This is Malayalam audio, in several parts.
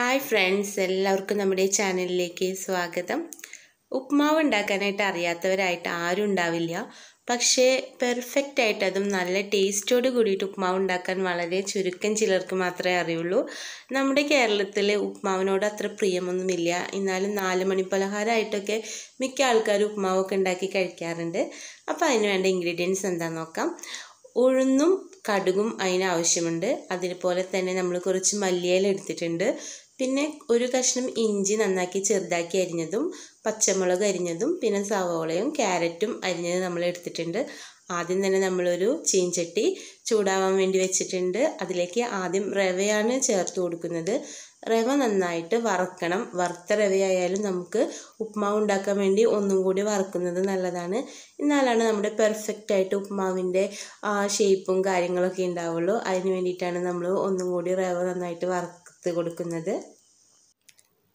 ഹായ് ഫ്രണ്ട്സ് എല്ലാവർക്കും നമ്മുടെ ചാനലിലേക്ക് സ്വാഗതം ഉപ്മാവ് ഉണ്ടാക്കാനായിട്ട് അറിയാത്തവരായിട്ട് ആരും ഉണ്ടാവില്ല പക്ഷേ പെർഫെക്റ്റ് ആയിട്ട് അതും നല്ല ടേസ്റ്റോട് കൂടിയിട്ട് ഉപ്മാവ് ഉണ്ടാക്കാൻ വളരെ ചുരുക്കം ചിലർക്ക് മാത്രമേ അറിയുള്ളൂ നമ്മുടെ കേരളത്തിൽ ഉപ്മാവിനോട് അത്ര പ്രിയമൊന്നുമില്ല എന്നാലും നാല് മണി പലഹാരമായിട്ടൊക്കെ മിക്ക ആൾക്കാരും ഉപ്മാവൊക്കെ ഉണ്ടാക്കി കഴിക്കാറുണ്ട് അപ്പോൾ അതിന് വേണ്ട ഇൻഗ്രീഡിയൻസ് എന്താണെന്ന് നോക്കാം ഉഴുന്നും കടുകും അതിനാവശ്യമുണ്ട് ആവശ്യമുണ്ട് അതുപോലെ തന്നെ നമ്മൾ കുറച്ച് മല്ലിയില എടുത്തിട്ടുണ്ട് പിന്നെ ഒരു കഷ്ണം ഇഞ്ചി നന്നാക്കി ചെറുതാക്കി അരിഞ്ഞതും പച്ചമുളക് അരിഞ്ഞതും പിന്നെ സവോളയും ക്യാരറ്റും അരിഞ്ഞത് നമ്മൾ എടുത്തിട്ടുണ്ട് ആദ്യം തന്നെ നമ്മളൊരു ചീഞ്ചട്ടി ചൂടാവാൻ വേണ്ടി വെച്ചിട്ടുണ്ട് അതിലേക്ക് ആദ്യം റവയാണ് ചേർത്ത് കൊടുക്കുന്നത് റവ നന്നായിട്ട് വറക്കണം വറുത്ത റവയായാലും നമുക്ക് ഉപ്മാവ് ഉണ്ടാക്കാൻ വേണ്ടി ഒന്നും കൂടി വറക്കുന്നത് നല്ലതാണ് എന്നാലാണ് നമ്മുടെ പെർഫെക്റ്റ് ആയിട്ട് ഉപ്മാവിൻ്റെ ഷേപ്പും കാര്യങ്ങളൊക്കെ ഉണ്ടാവുള്ളൂ അതിന് വേണ്ടിയിട്ടാണ് നമ്മൾ ഒന്നും കൂടി റവ നന്നായിട്ട് വറുത്ത് വറുത്ത് കൊടുക്കുന്നത്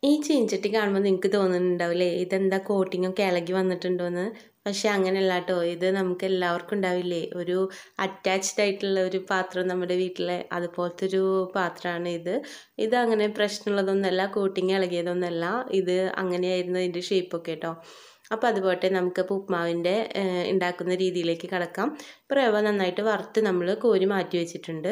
ഈ ചീഞ്ചട്ടി കാണുമ്പോൾ നിങ്ങൾക്ക് തോന്നുന്നുണ്ടാവില്ലേ ഇതെന്താ കോട്ടിങ്ങൊക്കെ ഇളകി വന്നിട്ടുണ്ടോയെന്ന് പക്ഷെ അങ്ങനെയല്ല കേട്ടോ ഇത് നമുക്ക് എല്ലാവർക്കും ഉണ്ടാവില്ലേ ഒരു അറ്റാച്ച്ഡ് ആയിട്ടുള്ള ഒരു പാത്രം നമ്മുടെ വീട്ടിലെ അതുപോലത്തെ ഒരു പാത്രമാണ് ഇത് ഇത് അങ്ങനെ പ്രശ്നമുള്ളതൊന്നുമല്ല കൂട്ടിങ് ഇളകിയതൊന്നുമല്ല ഇത് അങ്ങനെയായിരുന്നു ഷേപ്പ് ഷേപ്പൊക്കെ കേട്ടോ അപ്പോൾ അതുപോലെ നമുക്ക് ഉപ്മാവിൻ്റെ ഉണ്ടാക്കുന്ന രീതിയിലേക്ക് കടക്കാം പ്രവ റവ നന്നായിട്ട് വറുത്ത് നമ്മൾ കോരി മാറ്റി വെച്ചിട്ടുണ്ട്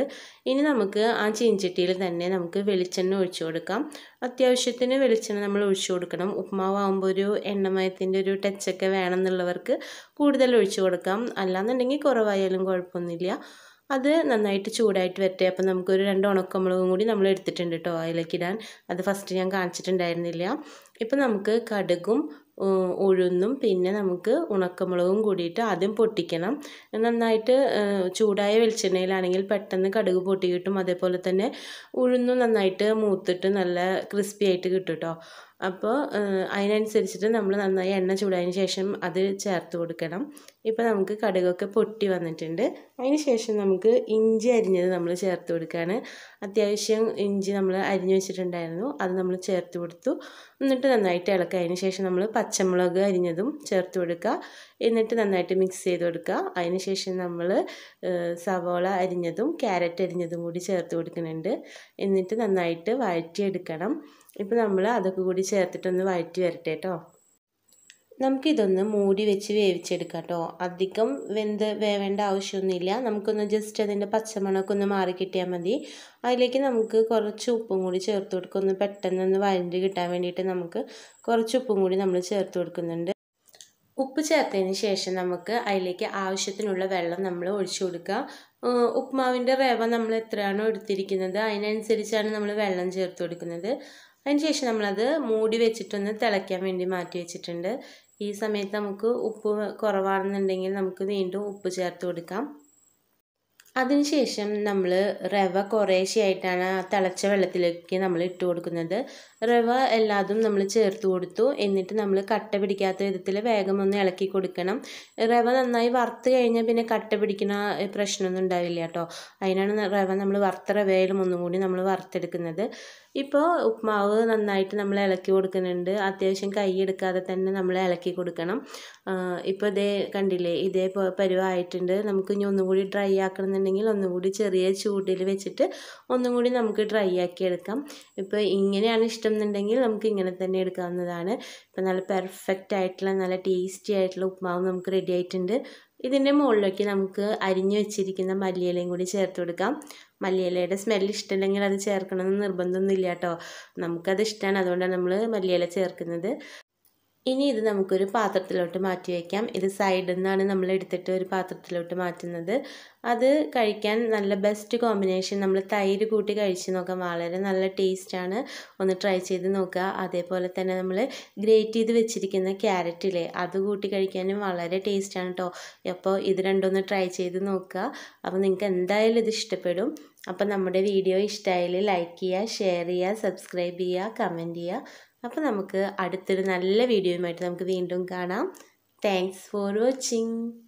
ഇനി നമുക്ക് ആ ചീഞ്ചട്ടിയിൽ തന്നെ നമുക്ക് വെളിച്ചെണ്ണ ഒഴിച്ചു കൊടുക്കാം അത്യാവശ്യത്തിന് വെളിച്ചെണ്ണ നമ്മൾ ഒഴിച്ചു കൊടുക്കണം ഉപ്മാവ് ഒരു എണ്ണമയത്തിൻ്റെ ഒരു ടച്ചൊക്കെ വേണം നമുക്ക് കൂടുതൽ ഒഴിച്ചു കൊടുക്കാം അല്ലാന്നുണ്ടെങ്കിൽ കുറവായാലും കുഴപ്പമൊന്നുമില്ല അത് നന്നായിട്ട് ചൂടായിട്ട് വരട്ടെ അപ്പം നമുക്കൊരു രണ്ട് ഉണക്കമുളകും കൂടി നമ്മൾ എടുത്തിട്ടുണ്ട് കേട്ടോ അതിലേക്കിടാൻ അത് ഫസ്റ്റ് ഞാൻ കാണിച്ചിട്ടുണ്ടായിരുന്നില്ല ഇപ്പം നമുക്ക് കടുകും ഉഴുന്നും പിന്നെ നമുക്ക് ഉണക്കമുളകും കൂടിയിട്ട് ആദ്യം പൊട്ടിക്കണം നന്നായിട്ട് ചൂടായ വെളിച്ചെണ്ണയിലാണെങ്കിൽ പെട്ടെന്ന് കടുക് പൊട്ടി കിട്ടും അതേപോലെ തന്നെ ഉഴുന്നും നന്നായിട്ട് മൂത്തിട്ട് നല്ല ക്രിസ്പി ആയിട്ട് കിട്ടും കേട്ടോ അപ്പോൾ അതിനനുസരിച്ചിട്ട് നമ്മൾ നന്നായി എണ്ണ ചൂടായതിന് ശേഷം അത് ചേർത്ത് കൊടുക്കണം ഇപ്പോൾ നമുക്ക് കടുകൊക്കെ പൊട്ടി വന്നിട്ടുണ്ട് അതിന് ശേഷം നമുക്ക് ഇഞ്ചി അരിഞ്ഞത് നമ്മൾ ചേർത്ത് കൊടുക്കുകയാണ് അത്യാവശ്യം ഇഞ്ചി നമ്മൾ അരിഞ്ഞു വെച്ചിട്ടുണ്ടായിരുന്നു അത് നമ്മൾ ചേർത്ത് കൊടുത്തു എന്നിട്ട് നന്നായിട്ട് ഇളക്കുക അതിന് ശേഷം നമ്മൾ പച്ചമുളക് അരിഞ്ഞതും ചേർത്ത് കൊടുക്കുക എന്നിട്ട് നന്നായിട്ട് മിക്സ് ചെയ്ത് കൊടുക്കുക അതിന് ശേഷം നമ്മൾ സവോള അരിഞ്ഞതും ക്യാരറ്റ് അരിഞ്ഞതും കൂടി ചേർത്ത് കൊടുക്കുന്നുണ്ട് എന്നിട്ട് നന്നായിട്ട് വഴറ്റിയെടുക്കണം ഇപ്പോൾ നമ്മൾ അതൊക്കെ കൂടി ചേർത്തിട്ടൊന്ന് വഴറ്റി വരട്ടെ കേട്ടോ നമുക്കിതൊന്ന് മൂടി വെച്ച് വേവിച്ചെടുക്കാം കേട്ടോ അധികം വെന്ത് വേവേണ്ട ആവശ്യമൊന്നുമില്ല നമുക്കൊന്ന് ജസ്റ്റ് അതിൻ്റെ പച്ചമണമൊക്കെ ഒന്ന് മാറി കിട്ടിയാൽ മതി അതിലേക്ക് നമുക്ക് കുറച്ച് ഉപ്പും കൂടി ചേർത്ത് കൊടുക്കും ഒന്ന് പെട്ടെന്നൊന്ന് വരണ്ട് കിട്ടാൻ വേണ്ടിയിട്ട് നമുക്ക് കുറച്ച് ഉപ്പും കൂടി നമ്മൾ ചേർത്ത് കൊടുക്കുന്നുണ്ട് ഉപ്പ് ചേർത്തതിന് ശേഷം നമുക്ക് അതിലേക്ക് ആവശ്യത്തിനുള്ള വെള്ളം നമ്മൾ ഒഴിച്ചു കൊടുക്കുക ഉപ്മാവിൻ്റെ റേവ നമ്മൾ എത്രയാണോ എടുത്തിരിക്കുന്നത് അതിനനുസരിച്ചാണ് നമ്മൾ വെള്ളം ചേർത്ത് കൊടുക്കുന്നത് ശേഷം നമ്മളത് മൂടി വെച്ചിട്ടൊന്ന് തിളയ്ക്കാൻ വേണ്ടി മാറ്റി വെച്ചിട്ടുണ്ട് ഈ സമയത്ത് നമുക്ക് ഉപ്പ് കുറവാണെന്നുണ്ടെങ്കിൽ നമുക്ക് വീണ്ടും ഉപ്പ് ചേർത്ത് കൊടുക്കാം അതിനുശേഷം നമ്മൾ റവ കുറേശ്ശെയായിട്ടാണ് ആ തിളച്ച വെള്ളത്തിലേക്ക് നമ്മൾ ഇട്ട് കൊടുക്കുന്നത് റവ എല്ലാതും നമ്മൾ ചേർത്ത് കൊടുത്തു എന്നിട്ട് നമ്മൾ കട്ട പിടിക്കാത്ത വിധത്തിൽ വേഗം ഒന്ന് ഇളക്കി കൊടുക്കണം റവ നന്നായി വറുത്ത് കഴിഞ്ഞാൽ പിന്നെ കട്ട പിടിക്കുന്ന പ്രശ്നമൊന്നും ഉണ്ടാവില്ല കേട്ടോ അതിനാണ് റവ നമ്മൾ വറുത്ത റവയിലും ഒന്നും കൂടി നമ്മൾ വറുത്തെടുക്കുന്നത് ഇപ്പോൾ ഉപ്മാവ് നന്നായിട്ട് നമ്മൾ ഇളക്കി കൊടുക്കുന്നുണ്ട് അത്യാവശ്യം കൈ എടുക്കാതെ തന്നെ നമ്മൾ ഇളക്കി കൊടുക്കണം ഇപ്പോൾ ഇതേ കണ്ടില്ലേ ഇതേ പരുവായിട്ടുണ്ട് നമുക്ക് ഇനി ഒന്നുകൂടി ഡ്രൈ ആക്കണം വേണമെന്നുണ്ടെങ്കിൽ ഒന്നുകൂടി ചെറിയ ചൂടിൽ വെച്ചിട്ട് ഒന്നും കൂടി നമുക്ക് ഡ്രൈ ആക്കി എടുക്കാം ഇപ്പോൾ ഇങ്ങനെയാണ് ഇഷ്ടം എന്നുണ്ടെങ്കിൽ നമുക്ക് ഇങ്ങനെ തന്നെ എടുക്കാവുന്നതാണ് ഇപ്പോൾ നല്ല പെർഫെക്റ്റ് ആയിട്ടുള്ള നല്ല ടേസ്റ്റി ആയിട്ടുള്ള ഉപ്പ്മാവ് നമുക്ക് റെഡി ആയിട്ടുണ്ട് ഇതിൻ്റെ മുകളിലേക്ക് നമുക്ക് അരിഞ്ഞു വെച്ചിരിക്കുന്ന മല്ലിയിലയും കൂടി ചേർത്ത് കൊടുക്കാം മല്ലിയിലയുടെ സ്മെൽ ഇഷ്ടമില്ലെങ്കിൽ അത് ചേർക്കണമെന്ന് നിർബന്ധമൊന്നുമില്ല കേട്ടോ നമുക്കത് ഇഷ്ടമാണ് അതുകൊണ്ടാണ് നമ്മൾ മല്ലിയില ചേർക്കുന്നത് ഇനി ഇത് നമുക്കൊരു പാത്രത്തിലോട്ട് മാറ്റി വയ്ക്കാം ഇത് സൈഡിൽ നിന്നാണ് നമ്മൾ എടുത്തിട്ട് ഒരു പാത്രത്തിലോട്ട് മാറ്റുന്നത് അത് കഴിക്കാൻ നല്ല ബെസ്റ്റ് കോമ്പിനേഷൻ നമ്മൾ തൈര് കൂട്ടി കഴിച്ച് നോക്കാം വളരെ നല്ല ടേസ്റ്റാണ് ഒന്ന് ട്രൈ ചെയ്ത് നോക്കുക അതേപോലെ തന്നെ നമ്മൾ ഗ്രേറ്റ് ചെയ്ത് വെച്ചിരിക്കുന്ന ക്യാരറ്റിലെ അത് കൂട്ടി കഴിക്കാനും വളരെ ടേസ്റ്റാണ് കേട്ടോ അപ്പോൾ ഇത് രണ്ടൊന്ന് ട്രൈ ചെയ്ത് നോക്കുക അപ്പോൾ നിങ്ങൾക്ക് എന്തായാലും ഇത് ഇഷ്ടപ്പെടും അപ്പോൾ നമ്മുടെ വീഡിയോ ഇഷ്ടമായാലും ലൈക്ക് ചെയ്യുക ഷെയർ ചെയ്യുക സബ്സ്ക്രൈബ് ചെയ്യുക കമൻറ്റ് ചെയ്യുക അപ്പോൾ നമുക്ക് അടുത്തൊരു നല്ല വീഡിയോയുമായിട്ട് നമുക്ക് വീണ്ടും കാണാം താങ്ക്സ് ഫോർ വാച്ചിങ്